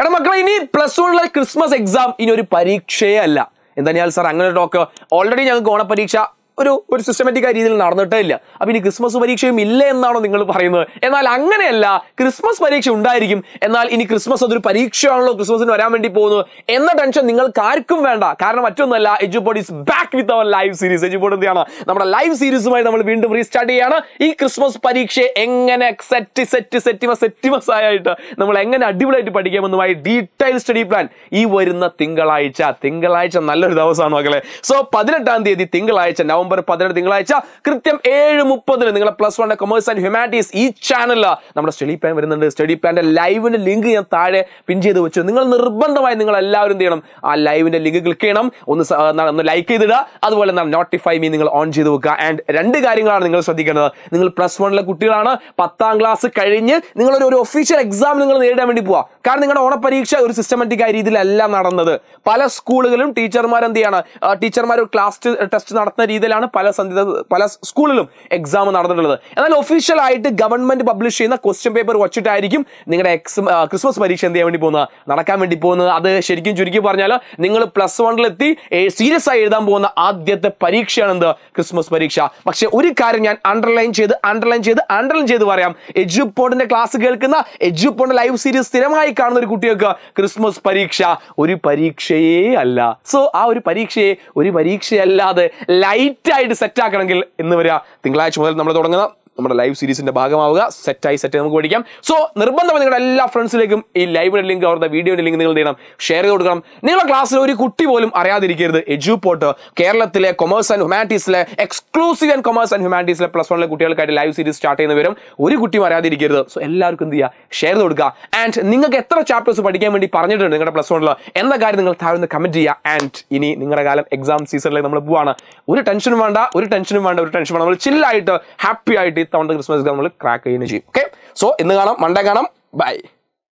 എടാ മക്കളെ ഇനി പ്ലസ് വണ്ണിലെ ക്രിസ്മസ് എക്സാം ഇനി ഒരു പരീക്ഷയല്ല എന്താ ഞാൻ സാർ അങ്ങനെ ടോക്ക് ഓൾറെഡി ഞങ്ങൾക്ക് ഓണപരീക്ഷ ഒരു ഒരു സിസ്റ്റമാറ്റിക് രീതിയിൽ നടന്നിട്ടേ ഇല്ല അപ്പോൾ ഇനി ക്രിസ്മസ് പരീക്ഷയും ഇല്ല എന്നാണോ നിങ്ങൾ പറയുന്നത് എന്നാൽ അങ്ങനെയല്ല ക്രിസ്മസ് പരീക്ഷ ഉണ്ടായിരിക്കും എന്നാൽ ഇനി ക്രിസ്മസ് അതൊരു പരീക്ഷയാണല്ലോ ക്രിസ്മസിന് വരാൻ വേണ്ടി പോകുന്നത് എന്ന ടെൻഷൻ നിങ്ങൾക്ക് ആർക്കും വേണ്ട കാരണം മറ്റൊന്നല്ല Edupod is back with our live series Edupod എന്താണ് നമ്മുടെ ലൈവ് സീരീസുമായി നമ്മൾ വീണ്ടും റീസ്റ്റാർട്ട് ചെയ്യുകയാണ് ഈ ക്രിസ്മസ് പരീക്ഷ എങ്ങനെ സെറ്റ് സെറ്റ് സെറ്റിമ സെറ്റിമസ് ആയിട്ട് നമ്മൾ എങ്ങനെ അടിപൊളിയായിട്ട് പഠിക്കാമെന്നുമായി ഡീറ്റെയിൽ സ്റ്റഡി പ്ലാൻ ഈ വരുന്ന തിങ്കളാഴ്ച തിങ്കളാഴ്ച നല്ലൊരു ദിവസമാണ് മക്കളെ സോ പതിനെട്ടാം തീയതി തിങ്കളാഴ്ച നവംബർ നവംബർ പതിനെട്ട് തിങ്കളാഴ്ച കൃത്യം ഏഴ് മുപ്പതിന് നിങ്ങളെ plus one commerce and humanities ഈ ചാനലിൽ നമ്മുടെ സ്റ്റഡി പ്ലാൻ വരുന്നുണ്ട് സ്റ്റഡി പ്ലാന്റെ ലൈവിന്റെ ലിങ്ക് ഞാൻ താഴെ പിൻ ചെയ്ത് വെച്ചു നിങ്ങൾ നിർബന്ധമായി നിങ്ങൾ എല്ലാവരും എന്ത് ചെയ്യണം ആ ലൈവിന്റെ ലിങ്ക് ക്ലിക്ക് ചെയ്യണം ഒന്ന് ഒന്ന് ലൈക്ക് ചെയ്തിടുക അതുപോലെ തന്നെ നോട്ടിഫൈ മീ നിങ്ങൾ ഓൺ ചെയ്ത് വെക്കുക ആൻഡ് രണ്ട് കാര്യങ്ങളാണ് നിങ്ങൾ ശ്രദ്ധിക്കേണ്ടത് നിങ്ങൾ പ്ലസ് വണ്ണിലെ കുട്ടികളാണ് പത്താം ക്ലാസ് കഴിഞ്ഞ് നിങ്ങളൊരു ഒരു ഒഫീഷ്യൽ എക്സാം നിങ്ങൾ നേരിടാൻ വേണ്ടി പോവുക കാരണം നിങ്ങളുടെ ഓണപരീക്ഷ ഒരു സിസ്റ്റമാറ്റിക് ആയ രീതിയിലല്ല നടന്നത് പല സ്കൂളുകളിലും ടീച്ചർമാർ എന്ത് ചെയ്യാണ് ടീച്ചർമാർ ഒരു ക്ലാസ് ടെസ്റ്റ് നടത്തുന്ന രീതിയിലാണ് പല സന്ധിത പല സ്കൂളിലും എക്സാം നടന്നിട്ടുള്ളത് എന്നാൽ ഒഫീഷ്യൽ ആയിട്ട് ഗവൺമെന്റ് പബ്ലിഷ് ചെയ്യുന്ന ക്വസ്റ്റ്യൻ പേപ്പർ വച്ചിട്ടായിരിക്കും നിങ്ങളുടെ എക്സ് ക്രിസ്മസ് പരീക്ഷ എന്ത് ചെയ്യാൻ വേണ്ടി പോകുന്നത് നടക്കാൻ വേണ്ടി പോകുന്നത് അത് ശരിക്കും ചുരുക്കി പറഞ്ഞാൽ നിങ്ങൾ പ്ലസ് വണ്ണിലെത്തി സീരിയസ് ആയി എഴുതാൻ പോകുന്ന ആദ്യത്തെ പരീക്ഷയാണ് എന്ത് ക്രിസ്മസ് പരീക്ഷ പക്ഷെ ഒരു കാര്യം ഞാൻ അണ്ടർലൈൻ ചെയ്ത് അണ്ടർലൈൻ ചെയ്ത് അണ്ടർലൈൻ ചെയ്ത് പറയാം എജുപോർഡിന്റെ ക്ലാസ് കേൾക്കുന്ന എജുപോർഡിന്റെ ലൈവ് സീരീസ് സ്ഥിരമായി കാണുന്ന ഒരു കുട്ടിയൊക്കെ ക്രിസ്മസ് പരീക്ഷ ഒരു പരീക്ഷയേ അല്ല സോ ആ ഒരു പരീക്ഷയെ ഒരു പരീക്ഷയല്ലാതെ ലൈറ്റായിട്ട് സെറ്റാക്കണമെങ്കിൽ എന്ന് വരിക തിങ്കളാഴ്ച മുതൽ നമ്മൾ തുടങ്ങുന്ന നമ്മുടെ ലൈവ് സീരീസിന്റെ ഭാഗമാവുക സെറ്റായി സെറ്റ് നമുക്ക് പഠിക്കാം സോ നിർബന്ധം നിങ്ങളുടെ എല്ലാ ഫ്രണ്ട്സിലേക്കും ഈ ലൈവിന്റെ ലിങ്ക് അവരുടെ വീഡിയോയുടെ ലിങ്ക് നിങ്ങൾ ചെയ്യണം ഷെയർ ചെയ്ത് കൊടുക്കണം നിങ്ങളുടെ ക്ലാസ്സിൽ ഒരു കുട്ടി പോലും അറിയാതിരിക്കരുത് എജു പോട്ട് കേരളത്തിലെ കൊമേഴ്സ് ആൻഡ് ഹ്യൂമാനിറ്റീസിലെ എക്സ്ക്ലൂസീവ് ആൻഡ് കൊമേഴ്സ് ആൻഡ് ഹ്യൂമാനിറ്റീസിലെ പ്ലസ് വണ്ണിലെ കുട്ടികൾക്കായിട്ട് ലൈവ് സീരീസ് സ്റ്റാർട്ട് ചെയ്യുന്ന വരും ഒരു കുട്ടിയും അറിയാതിരിക്കരുത് സോ എല്ലാവർക്കും എന്ത് ചെയ്യുക ഷെയർ ചെയ്ത് കൊടുക്കുക ആൻഡ് നിങ്ങൾക്ക് എത്ര ചാപ്റ്റേഴ്സ് പഠിക്കാൻ വേണ്ടി പറഞ്ഞിട്ടുണ്ട് നിങ്ങളുടെ പ്ലസ് വണ്ണിൽ എന്ന കാര്യം നിങ്ങൾ താഴ്ന്ന് കമന്റ് ചെയ്യുക ആൻഡ് ഇനി നിങ്ങളുടെ കാലം എക്സാം സീസണിലേക്ക് നമ്മൾ പോവാണ് ഒരു ടെൻഷനും വേണ്ട ഒരു ടെൻഷനും വേണ്ട ഒരു ടെൻഷൻ വേണം നമ്മൾ ചില്ലായിട്ട് ഹാപ്പി ആയിട്ട് ഇത്തവണത്തെ ക്രിസ്മസ് നമ്മൾ ക്രാക്ക് ചെയ്യുകയും ചെയ്യും ഓക്കെ സോ ഇന്ന് കാണാം മൺഡേ കാണാം ബൈ